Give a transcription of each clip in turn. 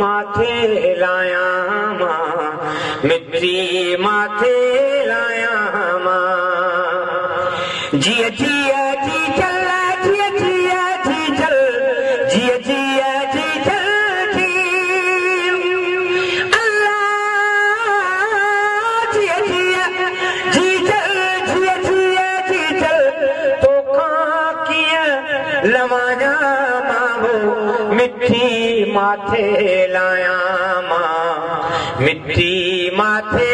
माथे लाया मां मिटी माथे लाया मां जी जी माथे लाया मां मिठी माथे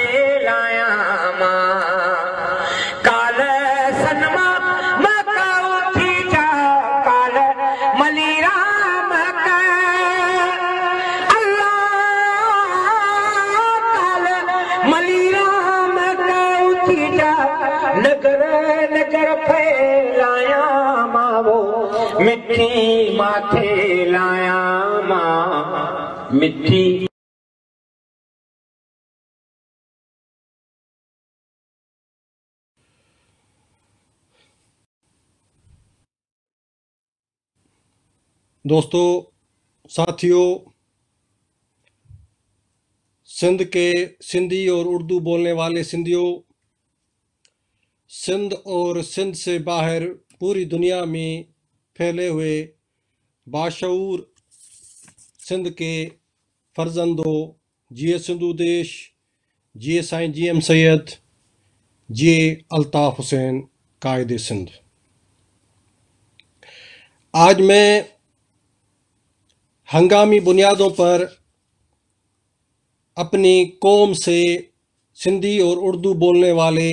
टेकणी माथे लाया मां मिठी दोस्तों साथियों सिंध के सिंधी और उर्दू बोलने वाले सिंधियों सिंध और सिंध से बाहर पूरी दुनिया में फैले हुए बाशूर सिंध के फर्जंदो जिए सिंधु देश जिए साईं जी एम सैद जिए अल्ताफ़ हुसैन कायद सिंध आज मैं हंगामी बुनियादों पर अपनी कौम से सिंधी और उर्दू बोलने वाले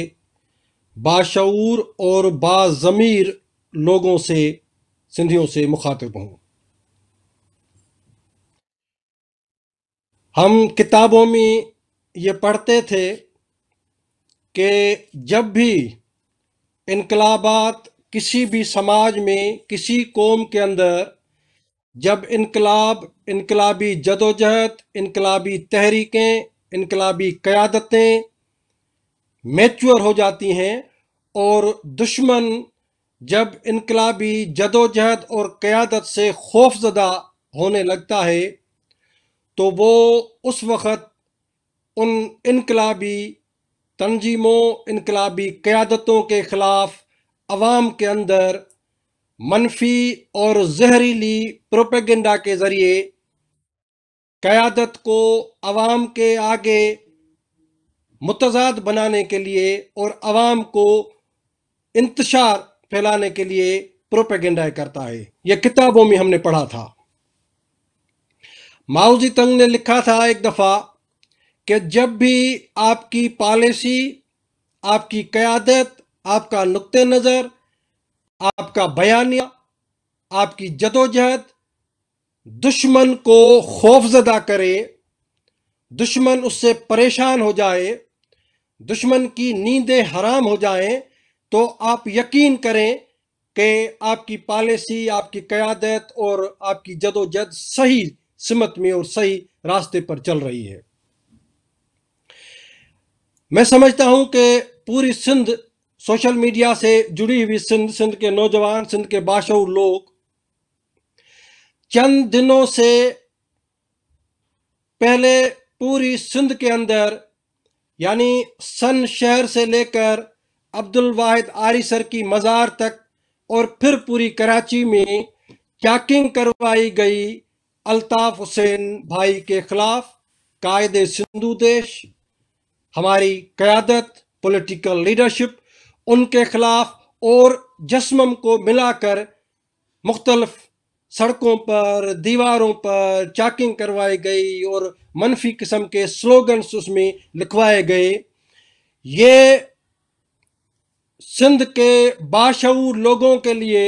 बाशूर और बाज़मीर लोगों से सिंधियों से मुखातिब हूं हम किताबों में ये पढ़ते थे कि जब भी इनकलाबात किसी भी समाज में किसी कौम के अंदर जब इनकलाब इनकलाबी जदोजहद इनकलाबी तहरीकें इनकलाबी क़्यादतें मैच्योर हो जाती हैं और दुश्मन जब इनकलाबी जदोजहद और क़्यादत से खौफजदा होने लगता है तो वो उस वक़्त उन इनकलाबी तंजीमों इनकलाबी क़्यादतों के ख़िलाफ़ आवाम के अंदर मनफी और जहरीली प्रोपेगेंडा के ज़रिए क़्यादत को आवाम के आगे मुतजाद बनाने के लिए और आवाम को इंतशार फैलाने के लिए प्रोपेगेंडा करता है यह किताबों में हमने पढ़ा था माओजी तंग ने लिखा था एक दफ़ा कि जब भी आपकी पॉलिसी आपकी क़्यादत आपका नुक़ नज़र आपका बयानिया आपकी जदोजहद दुश्मन को खौफजदा करे दुश्मन उससे परेशान हो जाए दुश्मन की नींदें हराम हो जाएं तो आप यकीन करें कि आपकी पॉलिसी आपकी क़्यादत और आपकी जदोजद सही सिमत में और सही रास्ते पर चल रही है मैं समझता हूं कि पूरी सिंध सोशल मीडिया से जुड़ी हुई सिंध सिंध के नौजवान सिंध के बाशूर लोग चंद दिनों से पहले पूरी सिंध के अंदर यानी सन शहर से लेकर अब्दुल वाहिद आरी सर की मज़ार तक और फिर पूरी कराची में चैकिंग करवाई गई अल्ताफ़ हुसैन भाई के ख़िलाफ़ कायद सिंधु देश हमारी क़्यादत पॉलिटिकल लीडरशिप उनके ख़िलाफ़ और जस्मम को मिलाकर मुख्तलफ़ सड़कों पर दीवारों पर चाकिंग करवाई गई और मनफी किस्म के स्लोगन्स उसमें लिखवाए गए ये सिंध के बाशूर लोगों के लिए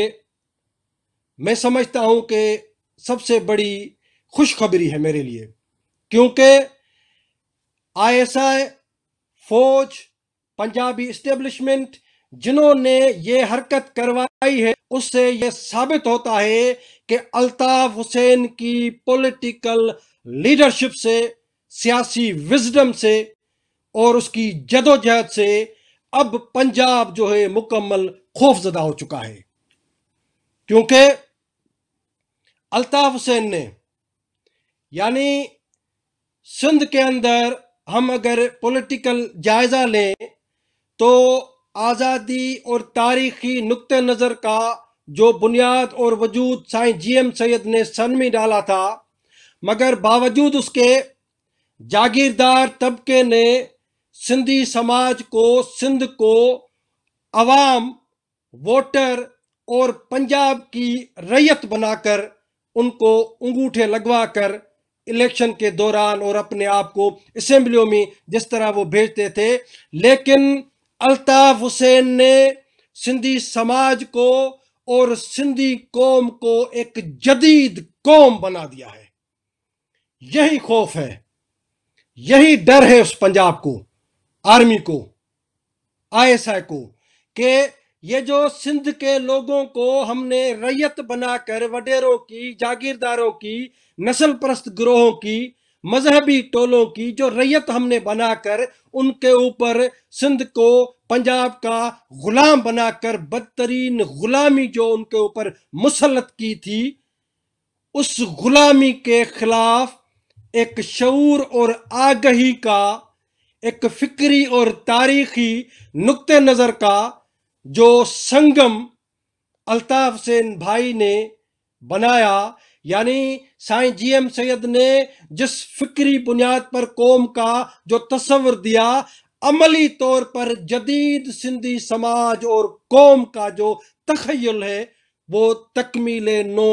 मैं समझता हूं कि सबसे बड़ी खुशखबरी है मेरे लिए क्योंकि आईएसआई फौज पंजाबी इस्टेब्लिशमेंट जिन्होंने ये हरकत करवाई है उससे ये साबित होता है कि अल्ताफ हुसैन की पॉलिटिकल लीडरशिप से सियासी विजडम से और उसकी जदोजहद से अब पंजाब जो है मुकम्मल खौफजदा हो चुका है क्योंकि अल्ताफ हुसैन ने यानी सिंध के अंदर हम अगर पॉलिटिकल जायज़ा लें तो आज़ादी और तारीखी नुक़ नज़र का जो बुनियाद और वजूद साई जी एम सैद ने सन में डाला था मगर बावजूद उसके जागीरदार तबके ने सिंधी समाज को सिंध को आवाम वोटर और पंजाब की रैयत बनाकर उनको अंगूठे लगवा कर इलेक्शन के दौरान और अपने आप को असम्बलियों में जिस तरह वो भेजते थे लेकिन अल्ताफ हुसैन ने सिंधी समाज को और सिंधी कौम को एक जदीद कौम बना दिया है यही खौफ है यही डर है उस पंजाब को आर्मी को आईएसआई को के ये जो सिंध के लोगों को हमने रैयत बनाकर वडेरों की जागीरदारों की नस्ल परस्त ग्रोहों की मजहबी टोलों की जो रैयत हमने बनाकर उनके ऊपर सिंध को पंजाब का गुलाम बनाकर बदतरीन गुलामी जो उनके ऊपर मुसलत की थी उस गुलामी के खिलाफ एक शूर और आगही का एक फ़िक्री और तारीखी नुक़ नज़र का जो संगम अल्ताफ़ हुसैन भाई ने बनाया यानी साईं जी एम सैद ने जिस फ़िक्री बुनियाद पर कौम का जो तस्वर दिया अमली तौर पर जदीद सिंधी समाज और कौम का जो तखयल है वो तकमील नो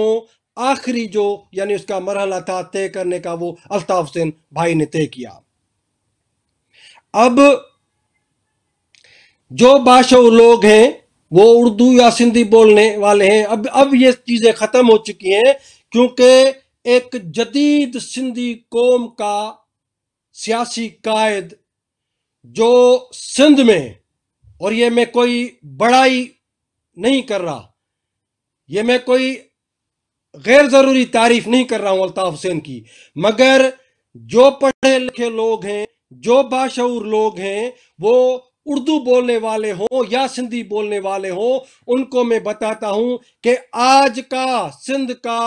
आखिरी जो यानी उसका मरहला था तय करने का वो अल्ताफ हुसैन भाई ने तय किया अब जो बाशो लोग हैं वो उर्दू या सिंधी बोलने वाले हैं अब अब ये चीज़ें ख़त्म हो चुकी हैं क्योंकि एक जदीद सिंधी कौम का सियासी कायद जो सिंध में और ये मैं कोई बड़ाई नहीं कर रहा ये मैं कोई गैर ज़रूरी तारीफ नहीं कर रहा हूं अल्ताफ़ हुसैन की मगर जो पढ़े लिखे लोग हैं जो बाशूर लोग हैं वो उर्दू बोलने वाले हों या सिंधी बोलने वाले हों उनको मैं बताता हूं कि आज का सिंध का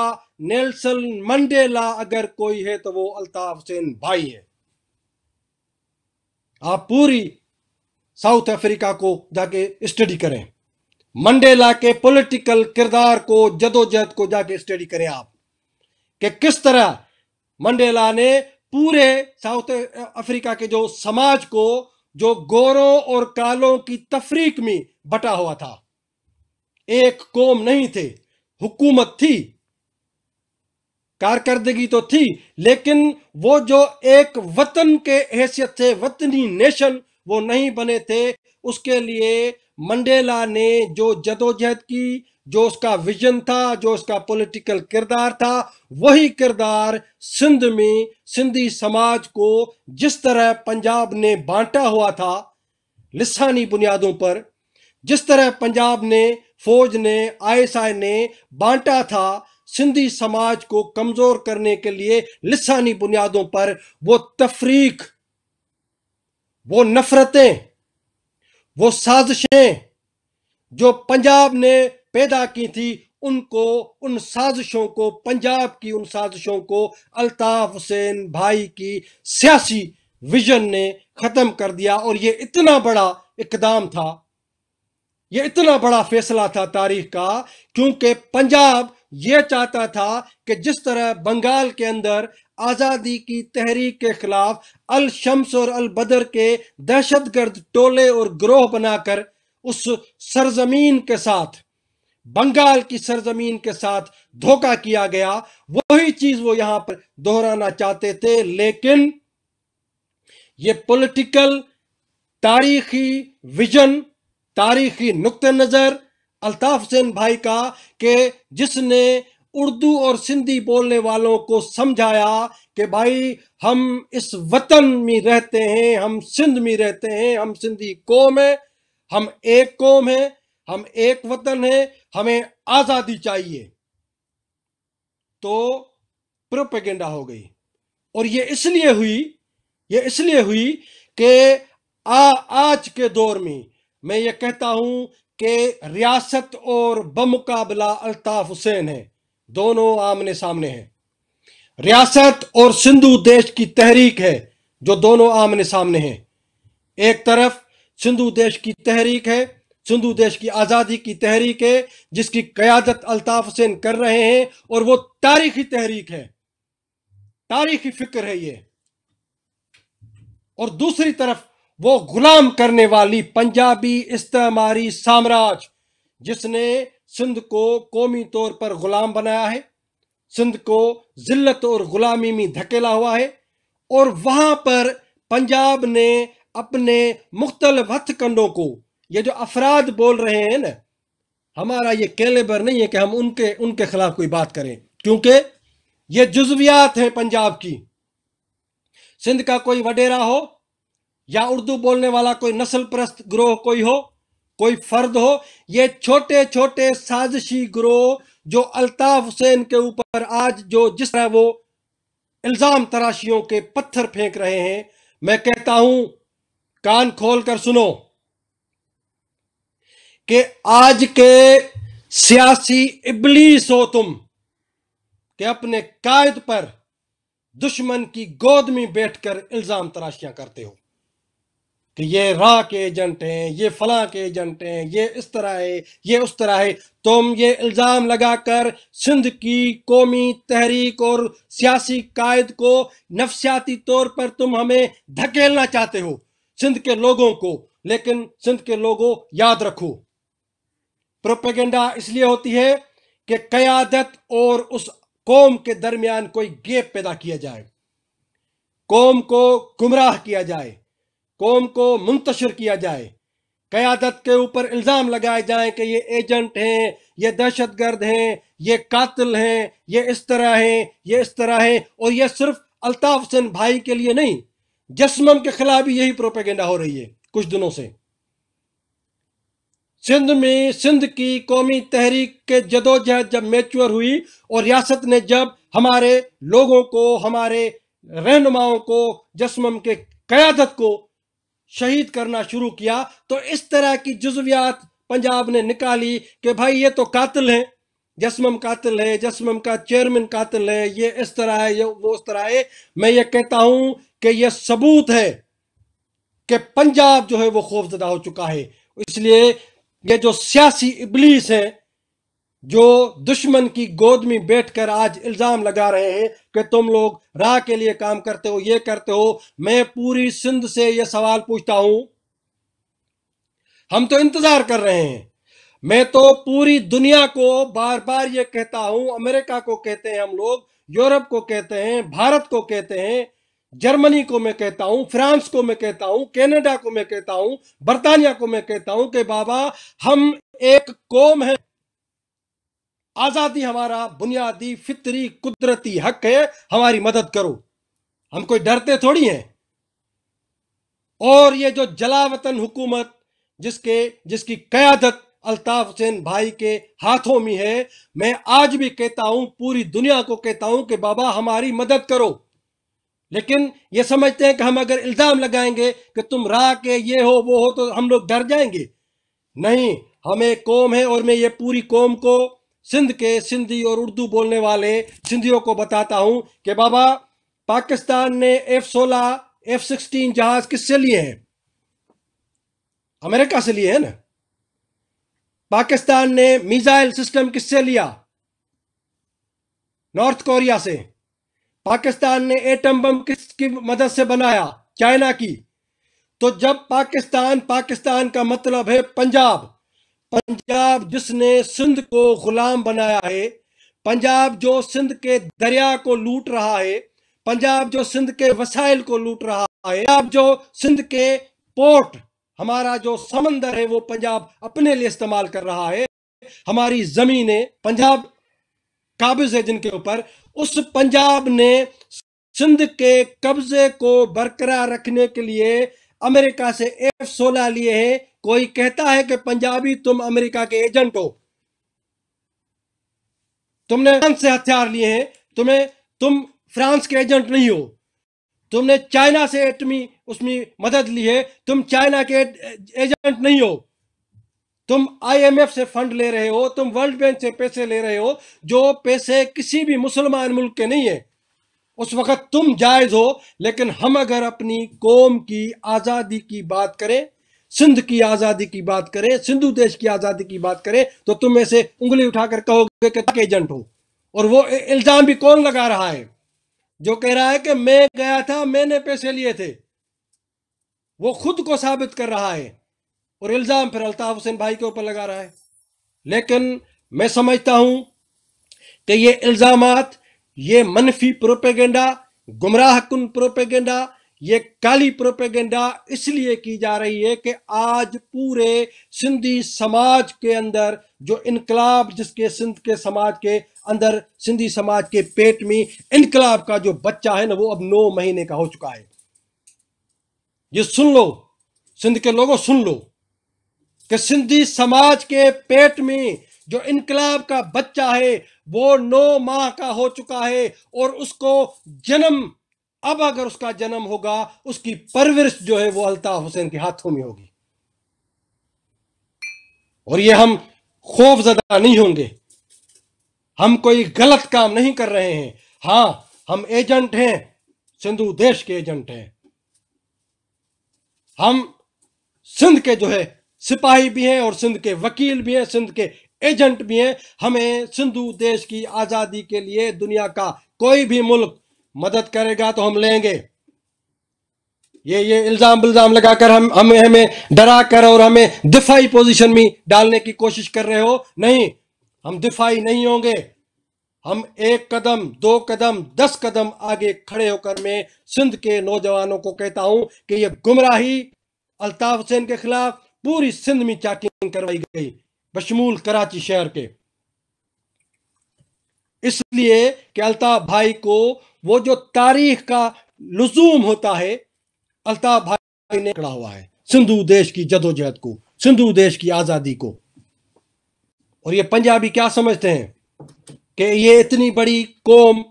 नेल्सन मंडेला अगर कोई है तो वो अल्ताफ हुसैन भाई है आप पूरी साउथ अफ्रीका को जाके स्टडी करें मंडेला के पॉलिटिकल किरदार को जदोजहद को जाके स्टडी करें आप कि किस तरह मंडेला ने पूरे साउथ अफ्रीका के जो समाज को जो गोरों और कालों की तफरीक में बटा हुआ था एक कौम नहीं थे हुकूमत थी कारकर्दगी तो थी लेकिन वो जो एक वतन के हैसियत थे वतनी नेशन वो नहीं बने थे उसके लिए मंडेला ने जो जदोजहद की जो उसका विजन था जो उसका पॉलिटिकल किरदार था वही किरदार सिंध में सिंधी समाज को जिस तरह पंजाब ने बांटा हुआ था लिसानी बुनियादों पर जिस तरह पंजाब ने फौज ने आईएसआई ने बांटा था सिंधी समाज को कमजोर करने के लिए लिसानी बुनियादों पर वो तफरीक वो नफरतें वो साजिशें जो पंजाब ने पैदा की थी उनको उन साजिशों को पंजाब की उन साजिशों को अल्ताफ हुसैन भाई की सियासी विजन ने ख़त्म कर दिया और ये इतना बड़ा इकदाम था ये इतना बड़ा फैसला था तारीख का क्योंकि पंजाब ये चाहता था कि जिस तरह बंगाल के अंदर आज़ादी की तहरीक के खिलाफ अल शम्स और अल बदर के दहशतगर्द टोले और ग्रोह बनाकर उस सरजमीन के साथ बंगाल की सरजमीन के साथ धोखा किया गया वही चीज वो यहां पर दोहराना चाहते थे लेकिन ये पॉलिटिकल तारीखी विजन तारीखी नुक़ नज़र अल्ताफ हुसैन भाई का के जिसने उर्दू और सिंधी बोलने वालों को समझाया कि भाई हम इस वतन में रहते हैं हम सिंध में रहते हैं हम सिंधी कौम है हम एक कौम है हम एक वतन हैं हमें आज़ादी चाहिए तो प्रोपेगेंडा हो गई और ये इसलिए हुई ये इसलिए हुई कि आज के दौर में मैं ये कहता हूं कि रियासत और बमकाबला अल्ताफ हुसैन है दोनों आमने सामने हैं रियासत और सिंधु देश की तहरीक है जो दोनों आमने सामने हैं एक तरफ सिंधु देश की तहरीक है सिंधु देश की आज़ादी की तहरीक है जिसकी क्यादत अल्ताफ हुसैन कर रहे हैं और वो तारीखी तहरीक है तारीखी फिक्र है ये और दूसरी तरफ वो गुलाम करने वाली पंजाबी इस्तेमारी साम्राज्य जिसने सिंध को कौमी तौर पर गुलाम बनाया है सिंध को जिल्लत और गुलामी में धकेला हुआ है और वहां पर पंजाब ने अपने मुख्तलिफ हथकंडों को ये जो अफराद बोल रहे हैं ना हमारा ये कैलेबर नहीं है कि हम उनके उनके खिलाफ कोई बात करें क्योंकि ये जुजवियात है पंजाब की सिंध का कोई वडेरा हो या उर्दू बोलने वाला कोई नस्ल प्रस्त ग्रोह कोई हो कोई फर्द हो ये छोटे छोटे साजिशी ग्रोह जो अल्ताफ हुसैन के ऊपर आज जो जिस तरह वो इल्ज़ाम तराशियों के पत्थर फेंक रहे हैं मैं कहता हूं कान खोल कर सुनो कि आज के सियासी इबलीस हो तुम कि अपने कायद पर दुश्मन की गोद में बैठकर इल्ज़ाम तराशियां करते हो कि ये रा के एजेंट हैं ये फला के एजेंट हैं ये इस तरह है ये उस तरह है तुम ये इल्ज़ाम लगाकर सिंध की कौमी तहरीक और सियासी कायद को नफसियाती तौर पर तुम हमें धकेलना चाहते हो सिंध के लोगों को लेकिन सिंध के लोगों याद रखो प्रोपेगेंडा इसलिए होती है कि कयादत और उस कौम के दरमियान कोई गेप पैदा किया जाए कौम को गुमराह किया जाए कौम को मुंतशर किया जाए कयादत के ऊपर इल्ज़ाम लगाए जाए कि ये एजेंट हैं ये दहशत गर्द हैं ये कातिल हैं ये इस तरह हैं ये इस तरह हैं और ये सिर्फ अल्ताफ हुसैन भाई के लिए नहीं जसमन के खिलाफ भी यही प्रोपेगेंडा हो रही है कुछ दिनों से सिंध में सिंध की कौमी तहरीक के जदोजहद जब मेच्योर हुई और रियासत ने जब हमारे लोगों को हमारे रहनुमाओं को जस्मम के क्यादत को शहीद करना शुरू किया तो इस तरह की जजवियात पंजाब ने निकाली कि भाई ये तो कातिल हैं जस्मम कातिल है जस्मम का चेयरमैन कातिल है ये इस तरह है ये वो इस तरह है मैं ये कहता हूं कि ये सबूत है कि पंजाब जो है वो खौफजदा हो चुका है इसलिए ये जो सियासी इबलीस है जो दुश्मन की गोद में बैठकर आज इल्ज़ाम लगा रहे हैं कि तुम लोग राह के लिए काम करते हो ये करते हो मैं पूरी सिंध से ये सवाल पूछता हूं हम तो इंतजार कर रहे हैं मैं तो पूरी दुनिया को बार बार ये कहता हूं अमेरिका को कहते हैं हम लोग यूरोप को कहते हैं भारत को कहते हैं जर्मनी को मैं कहता हूं फ्रांस को मैं कहता हूं कनाडा को मैं कहता हूं बर्तानिया को मैं कहता हूं कि बाबा हम एक कौम है आजादी हमारा बुनियादी फितरी कुदरती हक है हमारी मदद करो हम कोई डरते थोड़ी हैं और ये जो जलावतन हुकूमत जिसके जिसकी कयादत अल्ताफ हुसैन भाई के हाथों में है मैं आज भी कहता हूं पूरी दुनिया को कहता हूं कि बाबा हमारी मदद करो लेकिन ये समझते हैं कि हम अगर इल्ज़ाम लगाएंगे कि तुम रा के ये हो वो हो तो हम लोग डर जाएंगे नहीं हम एक कौम है और मैं ये पूरी कौम को सिंध के सिंधी और उर्दू बोलने वाले सिंधियों को बताता हूँ कि बाबा पाकिस्तान ने एफ सोलह एफ सिक्सटीन जहाज किससे लिए हैं अमेरिका से लिए है ना पाकिस्तान ने मिसाइल सिस्टम किससे लिया नॉर्थ कोरिया से पाकिस्तान ने एटम बम किसकी मदद से बनाया चाइना की तो जब पाकिस्तान पाकिस्तान का मतलब है पंजाब पंजाब जिसने सिंध को गुलाम बनाया है पंजाब जो सिंध के दरिया को लूट रहा है पंजाब जो सिंध के वसाइल को लूट रहा है पंजाब जो सिंध के पोर्ट हमारा जो समंदर है वो पंजाब अपने लिए इस्तेमाल कर रहा है हमारी जमीनें पंजाब काबिज है जिनके ऊपर उस पंजाब ने सिंध के कब्जे को बरकरार रखने के लिए अमेरिका से एफ सोलह लिए हैं कोई कहता है कि पंजाबी तुम अमेरिका के एजेंट हो तुमने फ्रांस से हथियार लिए हैं तुम्हें तुम फ्रांस के एजेंट नहीं हो तुमने चाइना से एटमी उसमें मदद ली है तुम चाइना के एजेंट नहीं हो तुम आईएमएफ से फंड ले रहे हो तुम वर्ल्ड बैंक से पैसे ले रहे हो जो पैसे किसी भी मुसलमान मुल्क के नहीं है उस वक्त तुम जायज़ हो लेकिन हम अगर अपनी कौम की आज़ादी की बात करें सिंध की आज़ादी की बात करें सिंधु देश की आज़ादी की बात करें तो तुम ऐसे उंगली उठाकर कहोगे कि एजेंट हो और वो इल्ज़ाम भी कौन लगा रहा है जो कह रहा है कि मैं गया था मैंने पैसे लिए थे वो खुद को साबित कर रहा है और इल्ज़ाम फिर अल्ताफ़ हुसैन भाई के ऊपर लगा रहा है लेकिन मैं समझता हूं कि ये इल्ज़ाम ये मनफी प्रोपेगेंडा गुमराह कन प्रोपेगेंडा ये काली प्रोपेगेंडा इसलिए की जा रही है कि आज पूरे सिंधी समाज के अंदर जो इनकलाब जिसके सिंध के समाज के अंदर सिंधी समाज के पेट में इनकलाब का जो बच्चा है ना वो अब नौ महीने का हो चुका है ये सुन लो सिंध के लोगों सुन लो कि सिंधी समाज के पेट में जो इनकलाब का बच्चा है वो नौ माह का हो चुका है और उसको जन्म अब अगर उसका जन्म होगा उसकी परवरिश जो है वो अलता हुसैन के हाथों में होगी और ये हम खौफ जदा नहीं होंगे हम कोई गलत काम नहीं कर रहे हैं हाँ हम एजेंट हैं सिंधु देश के एजेंट हैं हम सिंध के जो है सिपाही भी हैं और सिंध के वकील भी हैं सिंध के एजेंट भी हैं हमें सिंधु देश की आज़ादी के लिए दुनिया का कोई भी मुल्क मदद करेगा तो हम लेंगे ये ये इल्ज़ाम बिल्जाम लगाकर हम हमें हमें डरा कर और हमें दिफाई पोजीशन में डालने की कोशिश कर रहे हो नहीं हम दिफाई नहीं होंगे हम एक कदम दो कदम दस कदम आगे खड़े होकर मैं सिंध के नौजवानों को कहता हूं कि ये गुमराही अल्ताफ हुसैन के खिलाफ पूरी सिंध में चैकिंग करवाई गई बशमूल कराची शहर के इसलिए कि अल्ताफ भाई को वो जो तारीख का लुजूम होता है अल्ताफ भाई ने पकड़ा हुआ है सिंधु देश की जदोजहद को सिंधु देश की आज़ादी को और ये पंजाबी क्या समझते हैं कि ये इतनी बड़ी कौम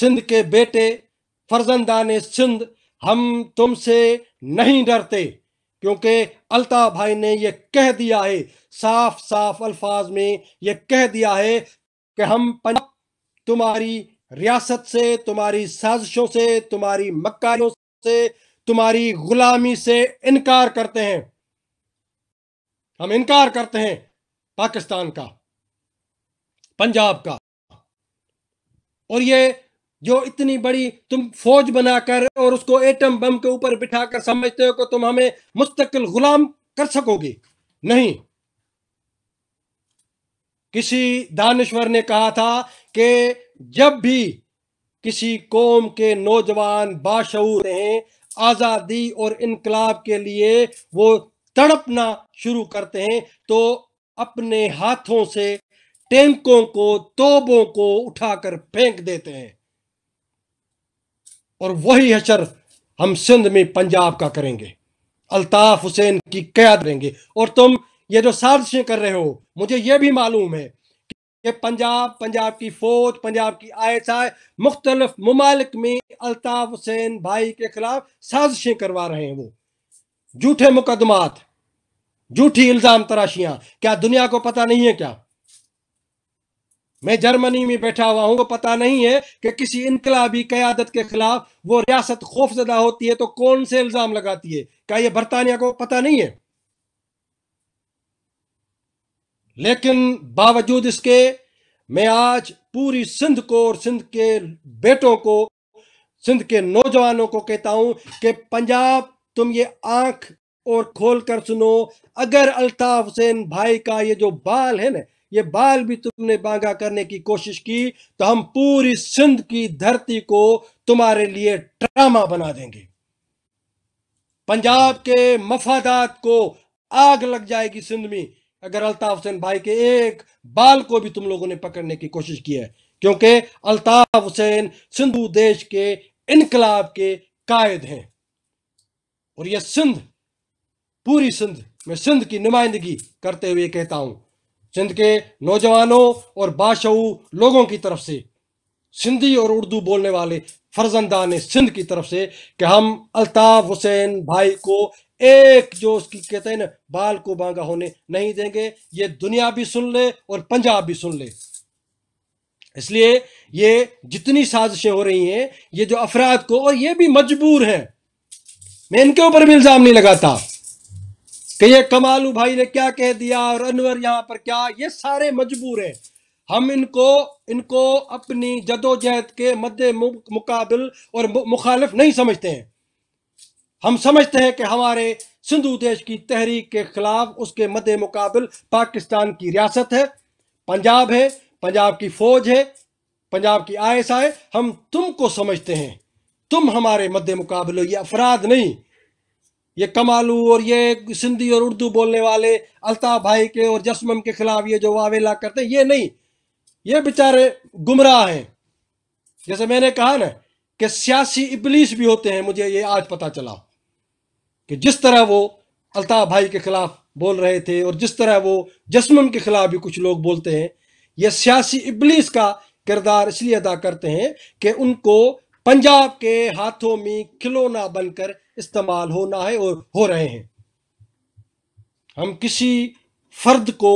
सिंध के बेटे फर्जंदा ने सिंध हम तुमसे नहीं डरते क्योंकि अलता भाई ने यह कह दिया है साफ साफ अल्फाज में यह कह दिया है कि हम पंजाब तुम्हारी रियासत से तुम्हारी साजिशों से तुम्हारी मक्कारियों से तुम्हारी गुलामी से इनकार करते हैं हम इनकार करते हैं पाकिस्तान का पंजाब का और ये जो इतनी बड़ी तुम फौज बनाकर और उसको एटम बम के ऊपर बिठाकर समझते हो कि तुम हमें मुस्तकिल गुलाम कर सकोगे नहीं किसी दानश्वर ने कहा था कि जब भी किसी कौम के नौजवान बाशूर हैं आज़ादी और इनकलाब के लिए वो तड़पना शुरू करते हैं तो अपने हाथों से टैंकों को तोबों को उठाकर फेंक देते हैं और वही हशर हम सिंध में पंजाब का करेंगे अल्ताफ हुसैन की क्या करेंगे और तुम ये जो साजिशें कर रहे हो मुझे ये भी मालूम है कि पंजाब पंजाब की फौज पंजाब की आई एस आई मुख्तलफ ममालिक में अल्ताफ हुसैन भाई के खिलाफ साजिशें करवा रहे हैं वो झूठे मुकदमात झूठी इल्ज़ाम तराशियां क्या दुनिया को पता नहीं है क्या मैं जर्मनी में बैठा हुआ हूँ वो पता नहीं है कि किसी इनकलाबी क्यादत के खिलाफ वो रियासत खौफजदा होती है तो कौन से इल्जाम लगाती है क्या ये बरतानिया को पता नहीं है लेकिन बावजूद इसके मैं आज पूरी सिंध को और सिंध के बेटों को सिंध के नौजवानों को कहता हूं कि पंजाब तुम ये आंख और खोल कर सुनो अगर अल्ताफ हुसैन भाई का ये जो बाल है ना ये बाल भी तुमने बांगा करने की कोशिश की तो हम पूरी सिंध की धरती को तुम्हारे लिए ड्रामा बना देंगे पंजाब के मफादात को आग लग जाएगी सिंध में अगर अल्ताफ हुसैन भाई के एक बाल को भी तुम लोगों ने पकड़ने की कोशिश की है क्योंकि अल्ताफ हुसैन सिंधु देश के इनकलाब के कायद हैं और यह सिंध पूरी सिंध मैं सिंध की नुमाइंदगी करते हुए कहता हूं सिंध के नौजवानों और बाशऊ लोगों की तरफ से सिंधी और उर्दू बोलने वाले फर्जंदा ने सिंध की तरफ से कि हम अल्ताफ़ हुसैन भाई को एक जो उसकी कहते हैं ना बाल को बांगा होने नहीं देंगे ये दुनिया भी सुन ले और पंजाब भी सुन ले इसलिए ये जितनी साजिशें हो रही हैं ये जो अफराद को और ये भी मजबूर हैं मैं इनके ऊपर भी इल्ज़ाम नहीं लगाता कि ये कमालू भाई ने क्या कह दिया और अनवर यहाँ पर क्या ये सारे मजबूर हैं हम इनको इनको अपनी जदोजहद के मद्दे मुकाबल और मुखालिफ नहीं समझते हैं हम समझते हैं कि हमारे सिंधु देश की तहरीक के खिलाफ उसके मद्दे मुकाबल पाकिस्तान की रियासत है पंजाब है पंजाब की फौज है पंजाब की आई एस आई हम तुमको समझते हैं तुम हमारे मद्दे मुकाबल हो ये अफराद नहीं ये कमालू और ये सिंधी और उर्दू बोलने वाले अल्ताफ भाई के और जसमम के खिलाफ ये जो वावेला करते हैं ये नहीं ये बेचारे गुमराह हैं जैसे मैंने कहा ना कि सियासी इबलीस भी होते हैं मुझे ये आज पता चला कि जिस तरह वो अल्ताफ भाई के खिलाफ बोल रहे थे और जिस तरह वो जसमम के खिलाफ भी कुछ लोग बोलते हैं ये सियासी इबलीस का किरदार इसलिए अदा करते हैं कि उनको पंजाब के हाथों में खिलौना बनकर इस्तेमाल होना है और हो रहे हैं हम किसी फर्द को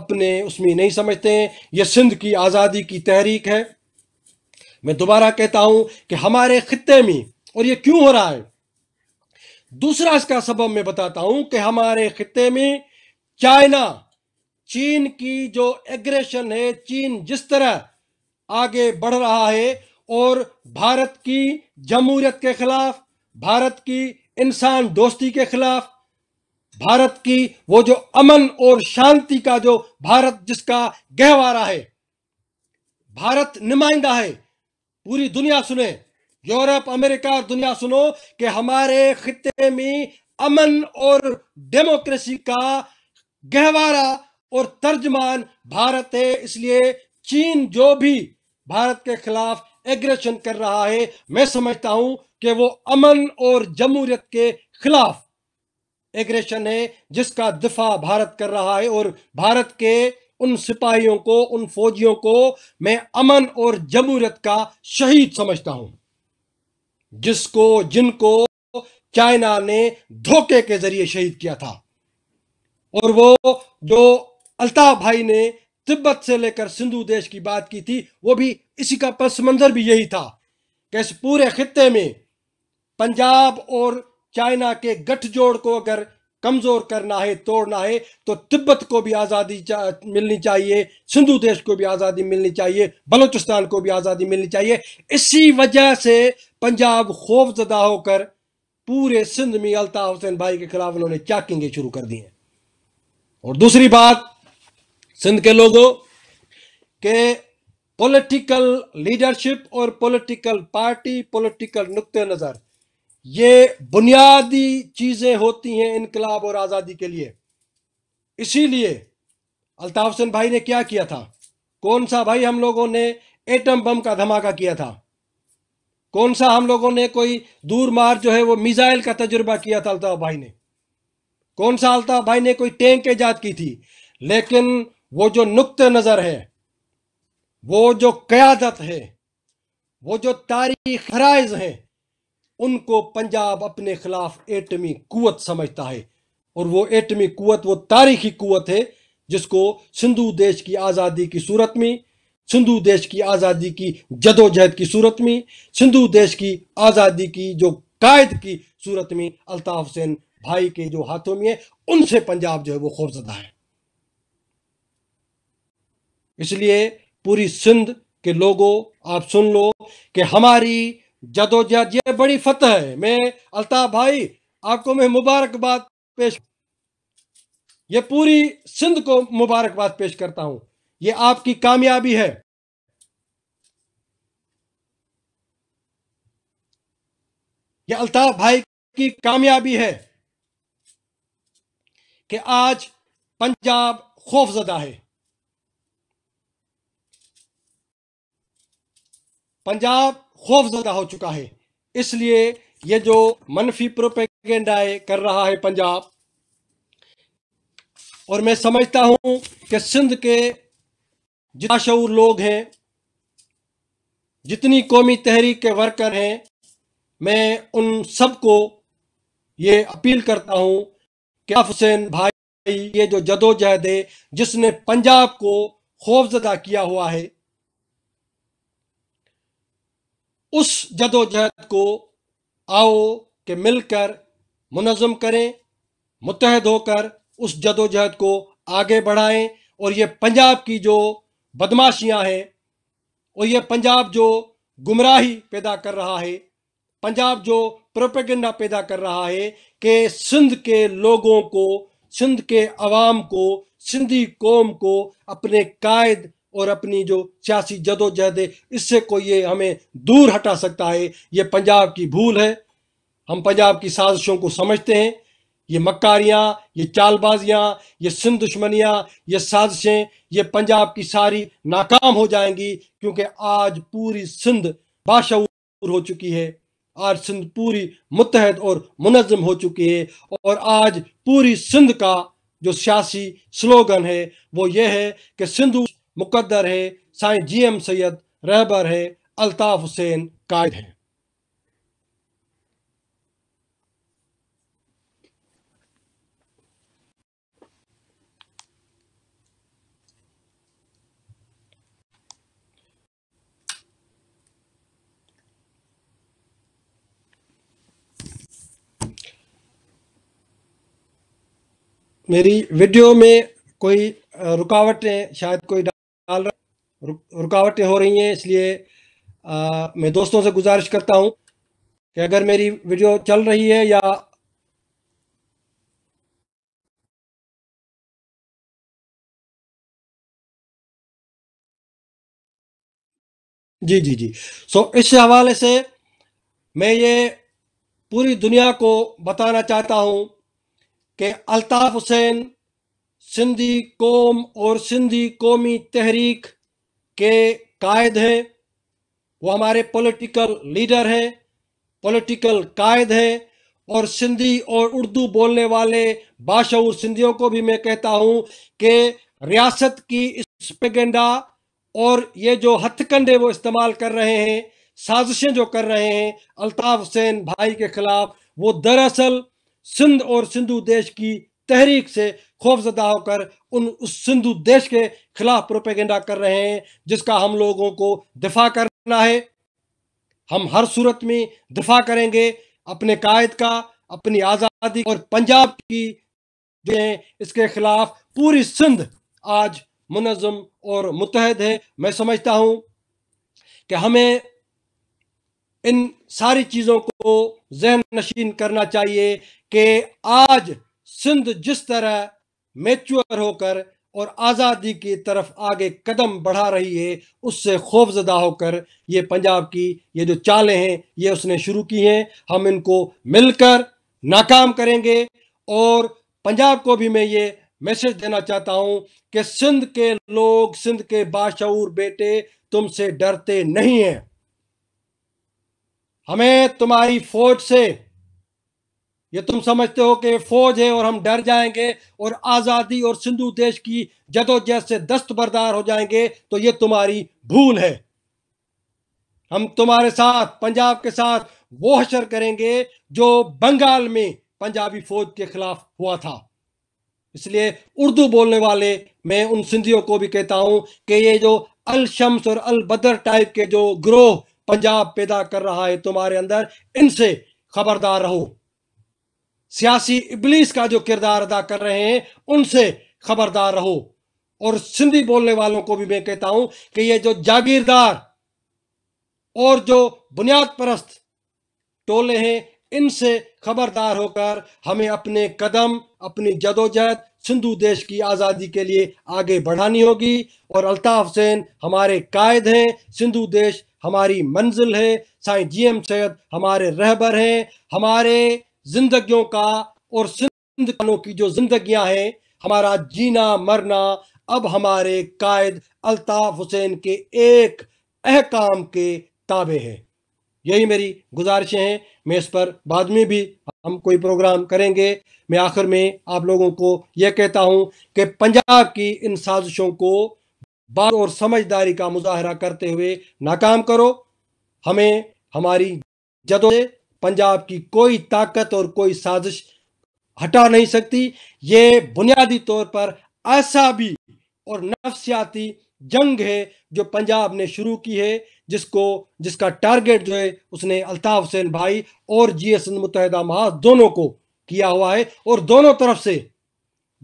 अपने उसमें नहीं समझते हैं यह सिंध की आज़ादी की तहरीक है मैं दोबारा कहता हूं कि हमारे खत्े में और यह क्यों हो रहा है दूसरा इसका सबब मैं बताता हूं कि हमारे खत्े में चाइना चीन की जो एग्रेशन है चीन जिस तरह आगे बढ़ रहा है और भारत की जमहूरियत के खिलाफ भारत की इंसान दोस्ती के खिलाफ भारत की वो जो अमन और शांति का जो भारत जिसका गहवारा है भारत नुमाइंदा है पूरी दुनिया सुने यूरोप अमेरिका और दुनिया सुनो कि हमारे खत्े में अमन और डेमोक्रेसी का गहवारा और तर्जमान भारत है इसलिए चीन जो भी भारत के खिलाफ एग्रेशन कर रहा है मैं समझता हूं कि वो अमन और जमहूरियत के खिलाफ एग्रेशन है जिसका दिफा भारत कर रहा है और भारत के उन सिपाहियों को उन फौजियों को मैं अमन और जमहूरियत का शहीद समझता हूं जिसको जिनको चाइना ने धोखे के जरिए शहीद किया था और वो जो अल्ताफ भाई ने तिब्बत से लेकर सिंधु देश की बात की थी वो भी इसी का पस मंजर भी यही था कि इस पूरे खत्े में पंजाब और चाइना के गठजोड़ को अगर कमजोर करना है तोड़ना है तो तिब्बत को भी आज़ादी चा, मिलनी चाहिए सिंधु देश को भी आज़ादी मिलनी चाहिए बलूचिस्तान को भी आज़ादी मिलनी चाहिए इसी वजह से पंजाब खौफजदा होकर पूरे सिंध में अलता हुसैन भाई के खिलाफ उन्होंने चैकिंगें शुरू कर दी और दूसरी बात सिंध के लोगों के पॉलिटिकल लीडरशिप और पॉलिटिकल पार्टी पॉलिटिकल नुक्ते नज़र ये बुनियादी चीज़ें होती हैं इनकलाब और आज़ादी के लिए इसीलिए अल्ताफ सिंह भाई ने क्या किया था कौन सा भाई हम लोगों ने एटम बम का धमाका किया था कौन सा हम लोगों ने कोई दूर मार जो है वो मिसाइल का तजुर्बा किया था अल्ताफ भाई ने कौन सा अल्ताफ भाई ने कोई टैंक ईजाद की थी लेकिन वो जो नुक़ नज़र है वो जो क़्यादत है वो जो तारीख हराइज हैं उनको पंजाब अपने खिलाफ एटमी कुत समझता है और वो एटमी कुत वो तारीखी कुत है जिसको सिंधु देश की आज़ादी की सूरत में सिंधु देश की आज़ादी की जदोजहद की सूरत में सिंधु देश की आज़ादी की जो कायद की सूरत में अल्ताफ हुसैन भाई के जो हाथों में है उनसे पंजाब जो है वो खौफजदा है इसलिए पूरी सिंध के लोगों आप सुन लो कि हमारी जदोजहद ये बड़ी फतह है मैं अल्ताफ भाई आपको मैं मुबारकबाद पेश ये पूरी सिंध को मुबारकबाद पेश करता हूं ये आपकी कामयाबी है ये अल्ताफ भाई की कामयाबी है कि आज पंजाब खौफजदा है पंजाब खौफजदा हो चुका है इसलिए ये जो मनफी प्रोपेगेंडा कर रहा है पंजाब और मैं समझता हूं कि सिंध के जितना शूर लोग हैं जितनी कौमी तहरीक के वर्कर हैं मैं उन सबको ये अपील करता हूं कि हुसैन भाई ये जो जदोजहद है जिसने पंजाब को खौफजदा किया हुआ है उस जदोजहद को आओ के मिलकर मुनज़म करें मुतहद होकर उस जदोजहद को आगे बढ़ाएं और ये पंजाब की जो बदमाशियां हैं और ये पंजाब जो गुमराही पैदा कर रहा है पंजाब जो प्रोपेगेंडा पैदा कर रहा है कि सिंध के लोगों को सिंध के अवाम को सिंधी कौम को अपने कायद और अपनी जो सियासी जदोजहद है इससे कोई ये हमें दूर हटा सकता है ये पंजाब की भूल है हम पंजाब की साजिशों को समझते हैं ये मक्कारियाँ ये चालबाजियाँ ये सिंध दुश्मनियाँ ये साजिशें ये पंजाब की सारी नाकाम हो जाएंगी क्योंकि आज पूरी सिंध बाशूर हो चुकी है आज सिंध पूरी मुतहद और मुनजम हो चुकी है और आज पूरी सिंध का जो सियासी स्लोगन है वो ये है कि सिंधु मुकद्दर है साईं जी एम सैयद रहबर है अल्ताफ़ हुसैन कायद हैं मेरी वीडियो में कोई रुकावटें शायद कोई रुकावटें हो रही हैं इसलिए आ, मैं दोस्तों से गुजारिश करता हूं कि अगर मेरी वीडियो चल रही है या जी जी जी सो so, इस हवाले से मैं ये पूरी दुनिया को बताना चाहता हूं कि अल्ताफ़ हुसैन सिंधी कौम और सिंधी कौमी तहरीक के कायद है वो हमारे पॉलिटिकल लीडर है पॉलिटिकल कायद है और सिंधी और उर्दू बोलने वाले बाशूर सिंधियों को भी मैं कहता हूं कि रियासत की स्पेगेंडा और ये जो हथकंडे वो इस्तेमाल कर रहे हैं साजिशें जो कर रहे हैं अल्ताफ हुसैन भाई के खिलाफ वो दरअसल सिंध और सिंधु देश की तहरीक से खौफजदा होकर उन उस सिंधु देश के खिलाफ प्रोपेगेंडा कर रहे हैं जिसका हम लोगों को दिफा करना है हम हर सूरत में दिफा करेंगे अपने कायद का अपनी आज़ादी और पंजाब की जो है इसके खिलाफ पूरी सिंध आज मुनज़म और मुतहद है मैं समझता हूँ कि हमें इन सारी चीज़ों को जहन नशीन करना चाहिए कि आज सिंध जिस तरह मेच्योर होकर और आज़ादी की तरफ आगे कदम बढ़ा रही है उससे खौफजदा होकर ये पंजाब की ये जो चालें हैं ये उसने शुरू की हैं हम इनको मिलकर नाकाम करेंगे और पंजाब को भी मैं ये मैसेज देना चाहता हूँ कि सिंध के लोग सिंध के बाशूर बेटे तुमसे डरते नहीं हैं हमें तुम्हारी फौज से ये तुम समझते हो कि फौज है और हम डर जाएंगे और आज़ादी और सिंधु देश की जदोजहद से दस्तबरदार हो जाएंगे तो ये तुम्हारी भूल है हम तुम्हारे साथ पंजाब के साथ वो हशर करेंगे जो बंगाल में पंजाबी फौज के खिलाफ हुआ था इसलिए उर्दू बोलने वाले मैं उन सिंधियों को भी कहता हूं कि ये जो अल शम्स और अल बदर टाइप के जो ग्रोह पंजाब पैदा कर रहा है तुम्हारे अंदर इनसे खबरदार रहो सियासी इबलीस का जो किरदार अदा कर रहे हैं उनसे खबरदार रहो और सिंधी बोलने वालों को भी मैं कहता हूं कि ये जो जागीरदार और जो बुनियाद परस्त टोले हैं इनसे खबरदार होकर हमें अपने कदम अपनी जदोजहद सिंधु देश की आज़ादी के लिए आगे बढ़ानी होगी और अल्ताफ हुसैन हमारे कायद हैं सिंधु देश हमारी मंजिल है साईं जी एम सैद हमारे रहबर हैं हमारे जिंदगियों का और सिंध की जो जिंदगियां हैं हमारा जीना मरना अब हमारे कायद अल्ताफ हुसैन के एक अहकाम के ताबे हैं यही मेरी गुजारिशें हैं मैं इस पर बाद में भी हम कोई प्रोग्राम करेंगे मैं आखिर में आप लोगों को यह कहता हूं कि पंजाब की इन साजिशों को बात और समझदारी का मुजाहरा करते हुए नाकाम करो हमें हमारी जदों पंजाब की कोई ताकत और कोई साजिश हटा नहीं सकती ये बुनियादी तौर पर असाबी और नफसियाती जंग है जो पंजाब ने शुरू की है जिसको जिसका टारगेट जो है उसने अल्ताफ हुसैन भाई और जी एस मुतहदा महाज दोनों को किया हुआ है और दोनों तरफ से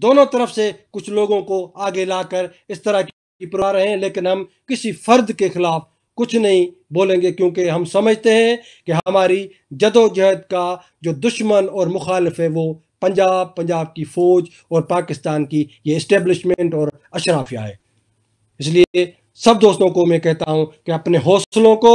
दोनों तरफ से कुछ लोगों को आगे लाकर इस तरह की रहे हैं लेकिन हम किसी फर्द के खिलाफ कुछ नहीं बोलेंगे क्योंकि हम समझते हैं कि हमारी जदोजहद का जो दुश्मन और मुखालफ है वो पंजाब पंजाब की फ़ौज और पाकिस्तान की ये इस्टेब्लिशमेंट और अशराफिया है इसलिए सब दोस्तों को मैं कहता हूँ कि अपने हौसलों को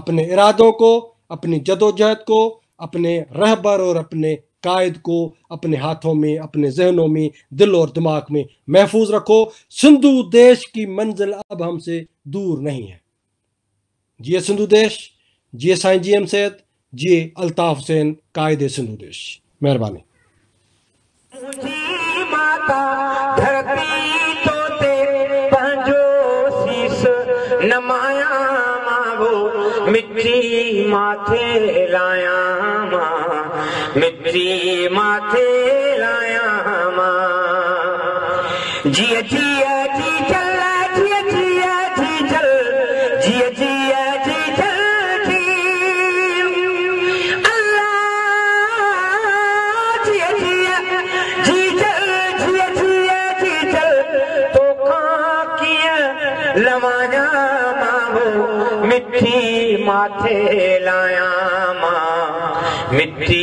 अपने इरादों को अपनी जदोजहद को अपने रहबर और अपने कायद को अपने हाथों में अपने जहनों में दिल और दिमाग में महफूज रखो सिंधु देश की मंजिल अब हमसे दूर नहीं है ये सिंधुदेश ये साई जी एम सैद ये अल्ताफ हुसैन कायद सिंधुदेश मेहरबानी नमाया माथे लाया मां मिट्री माथे लाया मां जी जी जी लाया मां मिठी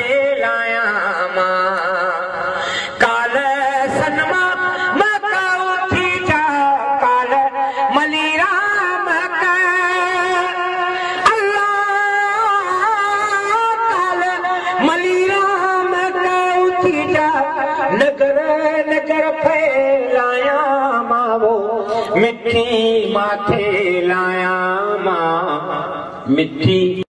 माथे लाया मां मिठी